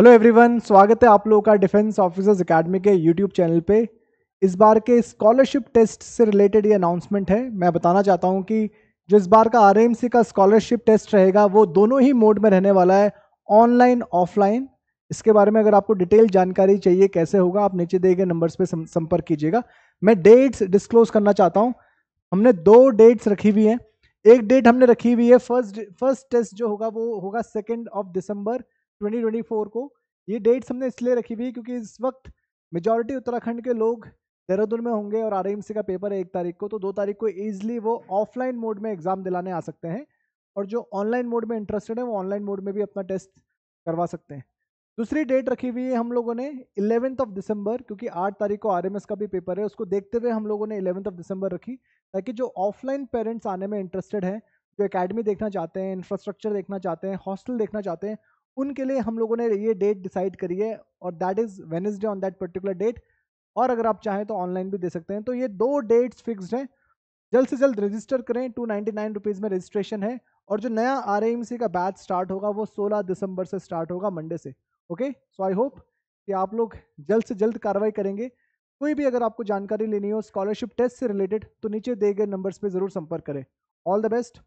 hello everyone स्वागत है आप लोगों का डिफेंस ऑफिसर्स एकेडमी के यूट्यूब चैनल पे इस बार के स्कॉलरशिप टेस्ट से रिलेटेड ये अनाउंसमेंट है मैं बताना चाहता हूँ कि जो इस बार का आर का स्कॉलरशिप टेस्ट रहेगा वो दोनों ही मोड में रहने वाला है ऑनलाइन ऑफलाइन इसके बारे में अगर आपको डिटेल जानकारी चाहिए कैसे होगा आप नीचे दिए गए नंबर्स पर संपर्क कीजिएगा मैं डेट्स डिस्क्लोज करना चाहता हूँ हमने दो डेट्स रखी हुई हैं एक डेट हमने रखी हुई है फर्स्ट फर्स्ट टेस्ट जो होगा वो होगा सेकेंड ऑफ दिसंबर 2024 को ये डेट्स हमने इसलिए रखी हुई क्योंकि इस वक्त मेजोरिटी उत्तराखंड के लोग देहरादून में होंगे और आर का पेपर है एक तारीख को तो दो तारीख को ईजिली वो ऑफलाइन मोड में एग्ज़ाम दिलाने आ सकते हैं और जो ऑनलाइन मोड में इंटरेस्टेड है वो ऑनलाइन मोड में भी अपना टेस्ट करवा सकते हैं दूसरी डेट रखी हुई है हम लोगों ने इलेवेंथ ऑफ दिसंबर क्योंकि आठ तारीख को आरएमएस का भी पेपर है उसको देखते हुए हम लोगों ने इलेवंथ ऑफ दिसंबर रखी ताकि जो ऑफलाइन पेरेंट्स आने में इंटरेस्टेड हैं जो अकेडमी देखना चाहते हैं इंफ्रास्ट्रक्चर देखना चाहते हैं हॉस्टल देखना चाहते हैं उनके लिए हम लोगों ने ये डेट डिसाइड करी है और that is Wednesday on that particular date और अगर आप चाहें तो ऑनलाइन भी दे सकते हैं तो ये दो डेट्स फिक्स्ड हैं जल्द से जल्द रजिस्टर करें टू नाइन्टी में रजिस्ट्रेशन है और जो नया आर का बैच स्टार्ट होगा वो सोलह दिसंबर से स्टार्ट होगा मंडे से ओके सो आई होप कि आप लोग जल्द से जल्द कार्रवाई करेंगे कोई भी अगर आपको जानकारी लेनी हो स्कॉलरशिप टेस्ट से रिलेटेड तो नीचे दिए गए नंबर्स पे ज़रूर संपर्क करें ऑल द बेस्ट